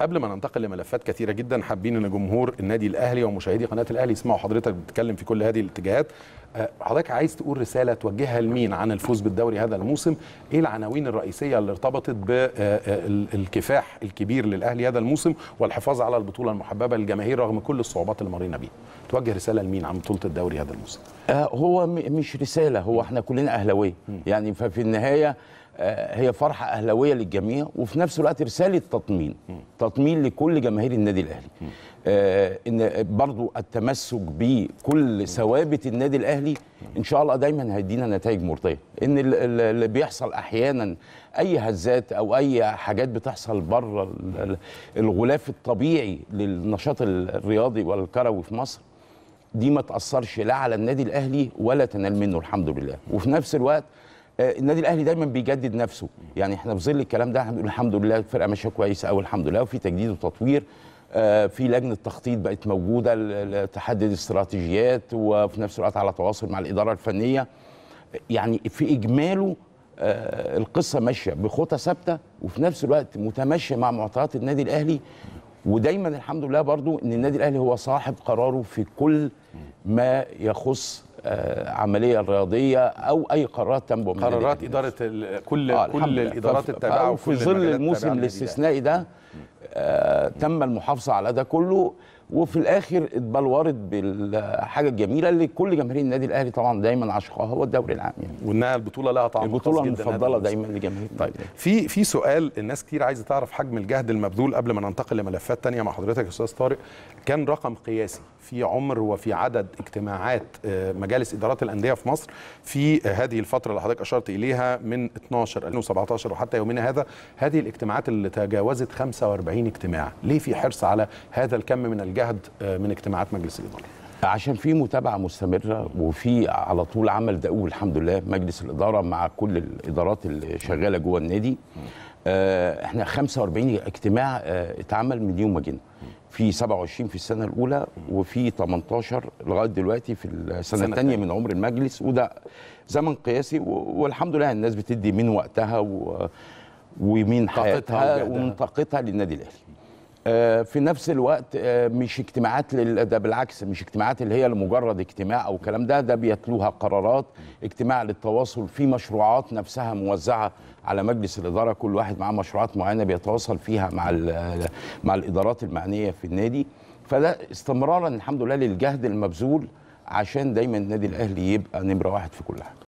قبل ما ننتقل لملفات كثيره جدا حابين ان جمهور النادي الاهلي ومشاهدي قناه الاهلي يسمعوا حضرتك بتتكلم في كل هذه الاتجاهات أه، حضرتك عايز تقول رساله توجهها لمين عن الفوز بالدوري هذا الموسم ايه العناوين الرئيسيه اللي ارتبطت بالكفاح أه، أه، الكبير للاهلي هذا الموسم والحفاظ على البطوله المحببه للجماهير رغم كل الصعوبات اللي مرينا بيها توجه رساله لمين عن بطوله الدوري هذا الموسم هو مش رساله هو احنا كلنا اهلاويه يعني ففي النهايه آه، هي فرحه اهلاويه للجميع وفي نفس الوقت رساله تطمين تطمين لكل جماهير النادي الاهلي آه، ان برضو التمسك بكل ثوابت النادي الاهلي ان شاء الله دايما هيدينا نتائج مرضيه ان اللي بيحصل احيانا اي هزات او اي حاجات بتحصل بره الغلاف الطبيعي للنشاط الرياضي والكروي في مصر دي ما تاثرش لا على النادي الاهلي ولا تنال منه الحمد لله وفي نفس الوقت آه، النادي الاهلي دايما بيجدد نفسه يعني احنا في ظل الكلام ده احنا بنقول الحمد لله الفرقه ماشيه كويسه قوي الحمد لله وفي تجديد وتطوير آه، في لجنه تخطيط بقت موجوده تحدد استراتيجيات وفي نفس الوقت على تواصل مع الاداره الفنيه يعني في اجماله آه، القصه ماشيه بخطى ثابته وفي نفس الوقت متماشيه مع معطيات النادي الاهلي ودايما الحمد لله برضو ان النادي الاهلي هو صاحب قراره في كل ما يخص آه، عمليه رياضيه او اي قرارات تم من قرارات اداره كل آه كل الادارات التابعه في ظل الموسم الاستثنائي ده آه تم المحافظه على ده كله وفي الاخر اتبلورت بالحاجه الجميله اللي كل جماهير النادي الاهلي طبعا دايما عاشقاها هو الدوري العام يعني وانها البطوله لها طعم البطوله المفضله دايما لجماهير طيب في في سؤال الناس كتير عايزه تعرف حجم الجهد المبذول قبل ما ننتقل لملفات ثانيه مع حضرتك يا استاذ طارق كان رقم قياسي في عمر وفي عدد اجتماعات آه، مجالس ادارات الانديه في مصر في آه، هذه الفتره اللي حضرتك اشرت اليها من 12 2017 وحتى يومنا هذا هذه الاجتماعات اللي تجاوزت 45 اجتماع ليه في حرص على هذا الكم من الجهد جهد آه، من اجتماعات مجلس الإدارة عشان في متابعه مستمره وفي على طول عمل دؤوب الحمد لله مجلس الاداره مع كل الادارات اللي شغاله جوه النادي آه، احنا 45 اجتماع آه، اتعمل من يوم ما جينا في 27 في السنه الاولى وفي 18 لغايه دلوقتي في السنه الثانيه من عمر المجلس وده زمن قياسي والحمد لله الناس بتدي من وقتها ومن حياتها ومن طاقتها للنادي الاهلي آه، في نفس الوقت آه، مش اجتماعات لل... ده بالعكس مش اجتماعات اللي هي لمجرد اجتماع او الكلام ده ده بيتلوها قرارات اجتماع للتواصل في مشروعات نفسها موزعه على مجلس الاداره كل واحد معاه مشروعات معينه بيتواصل فيها مع ال... مع الادارات المعنيه في النادي فده استمرارا الحمد لله للجهد المبذول عشان دايما النادي الاهلي يبقى نمره واحد في كل حاجه